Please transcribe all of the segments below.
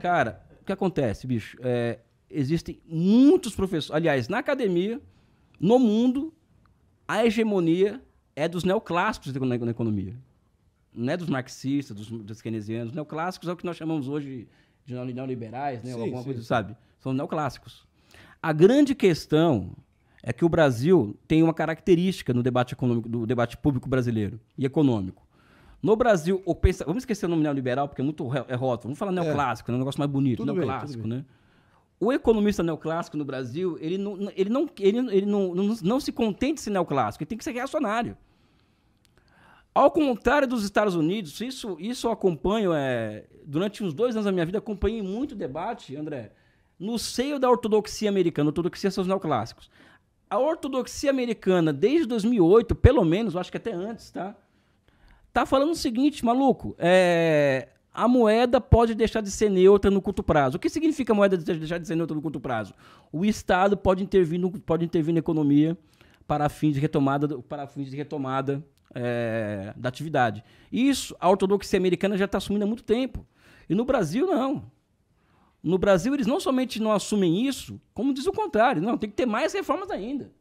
Cara, o que acontece, bicho? É, existem muitos professores. Aliás, na academia, no mundo, a hegemonia é dos neoclássicos na, economia. Não é dos marxistas, dos, dos keynesianos. neoclássicos é o que nós chamamos hoje de neoliberais, né? Sim, alguma sim. coisa, assim, sabe? São neoclássicos. A grande questão é que o Brasil tem uma característica no debate econômico, do debate público brasileiro e econômico. No Brasil, o pensa... vamos esquecer o nome neoliberal, porque é muito é rótulo. Vamos falar é. neoclássico, é né? um negócio mais bonito, tudo neoclássico, bem, né? O economista neoclássico no Brasil, ele não, ele não, ele, ele não, não, não se contente de ser neoclássico, ele tem que ser reacionário. Ao contrário dos Estados Unidos, isso, isso eu acompanho, é, durante uns dois anos da minha vida, acompanhei muito debate, André, no seio da ortodoxia americana, ortodoxia são os neoclássicos. A ortodoxia americana, desde 2008, pelo menos, eu acho que até antes, tá? tá falando o seguinte, maluco, é, a moeda pode deixar de ser neutra no curto prazo. O que significa a moeda deixar de ser neutra no curto prazo? O Estado pode intervir, no, pode intervir na economia para fins de retomada, para fins de retomada é, da atividade. Isso a ortodoxia americana já está assumindo há muito tempo. E no Brasil, não. No Brasil, eles não somente não assumem isso, como diz o contrário. Não, tem que ter mais reformas ainda.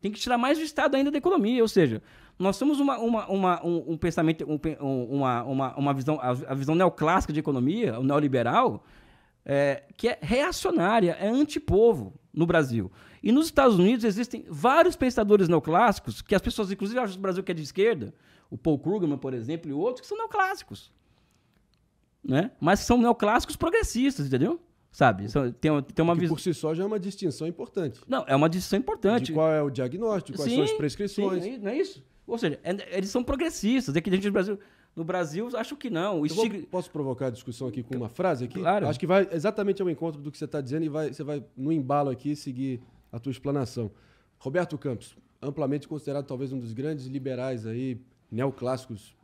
Tem que tirar mais do Estado ainda da economia. Ou seja, nós temos uma, uma, uma um, um, pensamento, um, uma, uma, uma visão, a visão neoclássica de economia, o neoliberal, é, que é reacionária, é antipovo no Brasil. E nos Estados Unidos existem vários pensadores neoclássicos, que as pessoas, inclusive, acham que o Brasil que é de esquerda, o Paul Krugman, por exemplo, e outros, que são neoclássicos. Né? Mas são neoclássicos progressistas, entendeu? Sabe? São, tem, tem uma visão. Por si só já é uma distinção importante. Não, é uma distinção importante. De qual é o diagnóstico, quais sim, são as prescrições. Sim, é não é isso? Ou seja, é, eles são progressistas. É que a gente no Brasil. No Brasil, acho que não. Vou, posso provocar a discussão aqui com uma frase aqui? Claro. Acho que vai exatamente ao encontro do que você está dizendo e vai, você vai, no embalo aqui, seguir a tua explanação. Roberto Campos, amplamente considerado talvez um dos grandes liberais aí, neoclássicos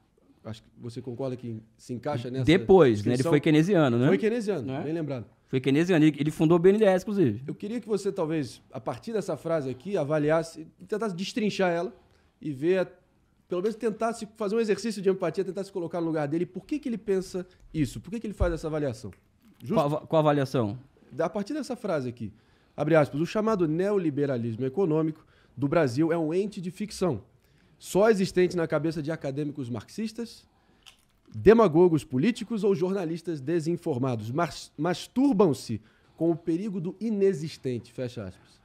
acho que você concorda que se encaixa nessa. Depois, né? Ele foi keynesiano, né? Foi keynesiano, é? bem lembrado. Foi keynesiano, ele fundou o BNDES, inclusive. Eu queria que você, talvez, a partir dessa frase aqui, avaliasse, tentasse destrinchar ela e ver, pelo menos tentar se fazer um exercício de empatia, tentar se colocar no lugar dele. Por que, que ele pensa isso? Por que, que ele faz essa avaliação? Justo? Qual, qual avaliação? A partir dessa frase aqui, abre aspas, o chamado neoliberalismo econômico do Brasil é um ente de ficção, só existente na cabeça de acadêmicos marxistas, demagogos políticos ou jornalistas desinformados. Mas, masturbam-se com o perigo do inexistente, fecha aspas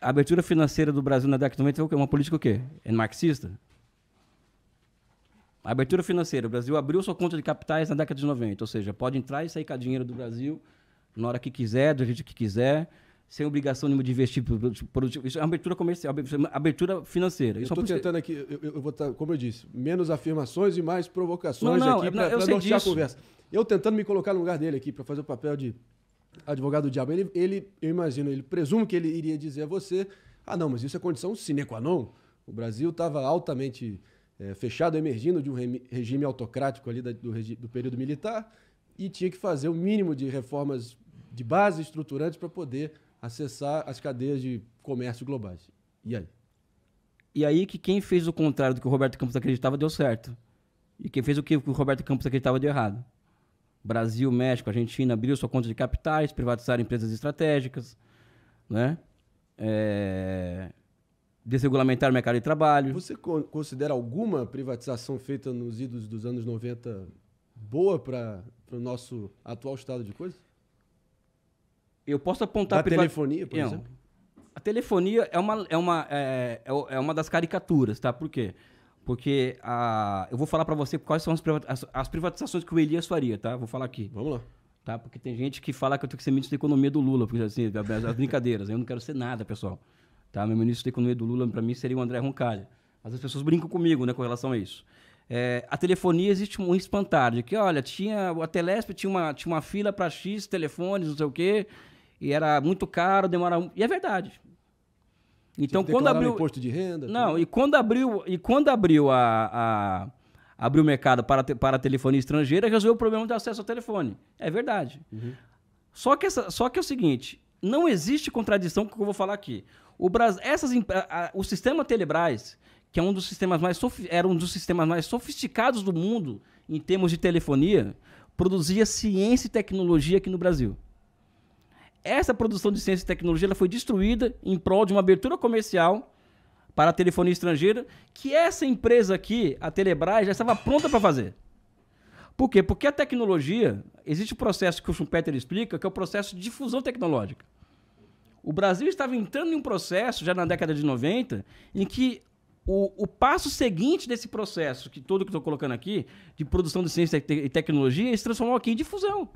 a abertura financeira do Brasil na década de 90 é uma política o quê? É marxista? A abertura financeira. O Brasil abriu sua conta de capitais na década de 90, ou seja, pode entrar e sair com dinheiro do Brasil na hora que quiser, do jeito que quiser, sem obrigação nenhuma de investir produtivo. Isso é abertura comercial, abertura financeira. Isso eu estou é tentando aqui, eu, eu, vou estar, como eu disse, menos afirmações e mais provocações não, não, aqui para não disso. a conversa. Eu tentando me colocar no lugar dele aqui, para fazer o papel de advogado do diabo, ele, ele, eu imagino, ele presumo que ele iria dizer a você: ah, não, mas isso é condição sine qua non. O Brasil estava altamente é, fechado, emergindo de um re regime autocrático ali da, do, do período militar e tinha que fazer o mínimo de reformas de base estruturantes para poder acessar as cadeias de comércio globais. E aí? E aí que quem fez o contrário do que o Roberto Campos acreditava deu certo. E quem fez o que o Roberto Campos acreditava deu errado. Brasil, México, Argentina abriu sua conta de capitais, privatizaram empresas estratégicas, né? É... Desregulamentaram o mercado de trabalho. Você considera alguma privatização feita nos idos dos anos 90 boa para o nosso atual estado de coisas? Eu posso apontar... A telefonia, por Não. exemplo? A telefonia é uma, é, uma, é, é, é uma das caricaturas, tá? Por quê? Porque porque a, ah, eu vou falar para você quais são as, privatizações que o Elias faria, tá? Vou falar aqui. Vamos lá. Tá? Porque tem gente que fala que eu tenho que ser ministro da economia do Lula, porque assim, as, brincadeiras. eu não quero ser nada, pessoal. Tá? Meu ministro da economia do Lula, para mim, seria o André Roncalha. Mas as pessoas brincam comigo, né, com relação a isso. É, a telefonia existe um espantar de que, olha, tinha, a Telesp tinha uma, tinha uma fila para X telefones, não sei o quê, e era muito caro, demorava. E é verdade. Então quando abriu imposto de renda. Não, tudo. e quando abriu e quando abriu a, a abriu o mercado para te, para a telefonia estrangeira, resolveu o problema de acesso ao telefone. É verdade. Uhum. Só que essa, só que é o seguinte, não existe contradição com o que eu vou falar aqui. O Brasil, essas a, a, o sistema Telebrás, que é um dos sistemas mais era um dos sistemas mais sofisticados do mundo em termos de telefonia, produzia ciência e tecnologia aqui no Brasil essa produção de ciência e tecnologia ela foi destruída em prol de uma abertura comercial para a telefonia estrangeira, que essa empresa aqui, a Telebrás, já estava pronta para fazer. Por quê? Porque a tecnologia, existe um processo que o Schumpeter explica, que é o processo de difusão tecnológica. O Brasil estava entrando em um processo, já na década de 90, em que o, o passo seguinte desse processo, que todo que estou colocando aqui, de produção de ciência e tecnologia, se transformou aqui em difusão.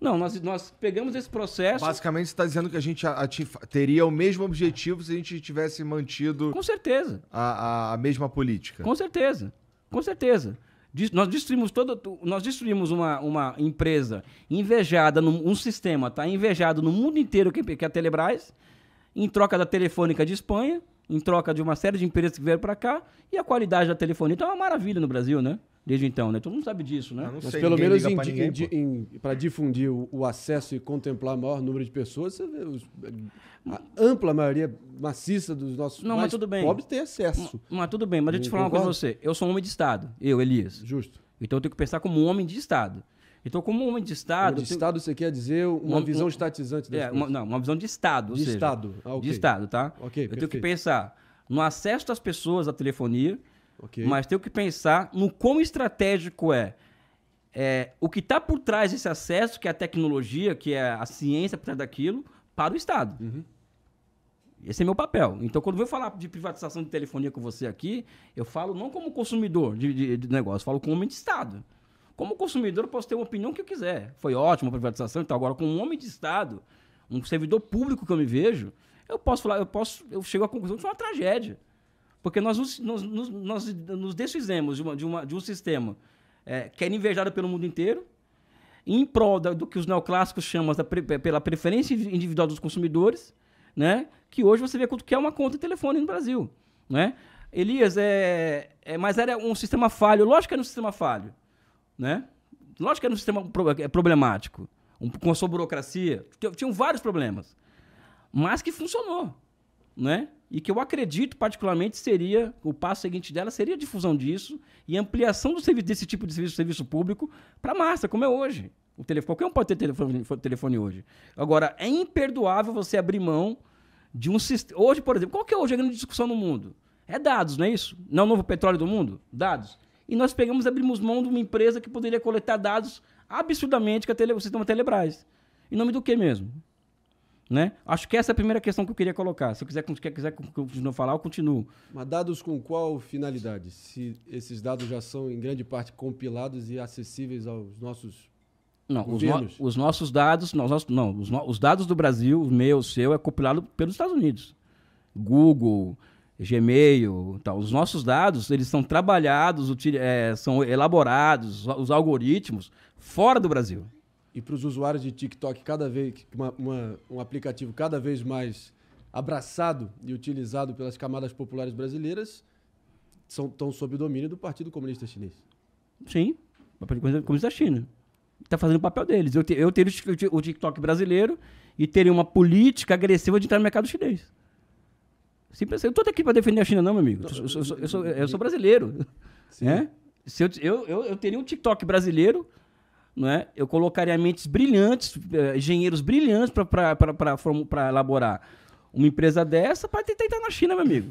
Não, nós, nós pegamos esse processo. Basicamente, você está dizendo que a gente atif... teria o mesmo objetivo se a gente tivesse mantido. Com certeza. A, a, a mesma política. Com certeza. Com certeza. nós destruímos todo, Nós destruímos uma, uma empresa invejada, num, um sistema, tá? Invejado no mundo inteiro que, que é a Telebrás, em troca da Telefônica de Espanha, em troca de uma série de empresas que vieram para cá, e a qualidade da telefonia. Então é uma maravilha no Brasil, né? desde então, né? Todo mundo sabe disso, né? Mas sei, pelo menos para difundir o, o, acesso e contemplar o maior número de pessoas, você vê os, a ampla maioria maciça dos nossos Não, mas tudo bem. pobres tem acesso. Mas, mas, tudo bem, mas deixa eu te falar concordo? uma coisa pra você. Eu sou um homem de Estado, eu, Elias. Justo. Então eu tenho que pensar como um homem de Estado. Então, como homem de Estado. Homem de Estado, tenho... você quer dizer uma visão um, estatizante é, uma, Não, uma visão de Estado. De Estado. Ah, okay. De Estado, tá? Ok. Eu perfeito. tenho que pensar no acesso das pessoas à telefonia, Okay. Mas tenho que pensar no quão estratégico é, é o que está por trás desse acesso, que é a tecnologia, que é a ciência por trás daquilo, para o Estado. Uhum. Esse é meu papel. Então, quando eu falar de privatização de telefonia com você aqui, eu falo não como consumidor de, de, de negócio, falo como homem de Estado. Como consumidor, eu posso ter uma opinião que eu quiser. Foi ótima a privatização então, Agora, como um homem de Estado, um servidor público que eu me vejo, eu posso falar, eu posso, eu chego à conclusão que isso é uma tragédia. Porque nós nos, nos, nós nos desfizemos de, uma, de, uma, de um sistema é, que era é invejado pelo mundo inteiro, em prol da, do que os neoclássicos chamam da, pela preferência individual dos consumidores, né? que hoje você vê quanto que é uma conta de telefone no Brasil. Né? Elias, é, é, mas era um sistema falho. Lógico que era um sistema falho. Né? Lógico que era um sistema é, problemático. Um, com a sua burocracia. Tinham vários problemas. Mas que funcionou. Né? e que eu acredito particularmente seria o passo seguinte dela seria a difusão disso e ampliação do serviço desse tipo de serviço, serviço público para massa, como é hoje. O telefone, qualquer um pode ter telefone, telefone hoje. Agora, é imperdoável você abrir mão de um sistema. Hoje, por exemplo, qual que é hoje a grande discussão no mundo? É dados, não é isso? Não é o novo petróleo do mundo? Dados. E nós pegamos e abrimos mão de uma empresa que poderia coletar dados absurdamente que a tele, o sistema Telebrás. Em nome do que mesmo? Né? Acho que essa é a primeira questão que eu queria colocar. Se eu quiser, quiser, quiser continuar a falar, eu continuo. Mas dados com qual finalidade? Se esses dados já são, em grande parte, compilados e acessíveis aos nossos não, os, no, os, nossos dados, não, os, nossos, não os, no, os, dados do Brasil, o meu, o seu, é compilado pelos Estados Unidos. Google, Gmail, tal. Os nossos dados, eles são trabalhados, util, é, eh, são elaborados, os algoritmos, fora do Brasil e para os usuários de TikTok cada vez uma, uma, um aplicativo cada vez mais abraçado e utilizado pelas camadas populares brasileiras são estão sob o domínio do Partido Comunista Chinês. Sim, o Partido Comunista China está fazendo o papel deles. Eu, te, eu teria o TikTok brasileiro e teria uma política agressiva de entrar no mercado chinês. Simples Eu não estou aqui para defender a China, não, meu amigo. Eu sou, eu sou, eu sou, eu sou brasileiro. Sim. É? Se eu, eu, eu, teria um TikTok brasileiro né? eu colocaria mentes brilhantes, eh, engenheiros brilhantes para elaborar uma empresa dessa para tentar entrar na China, meu amigo.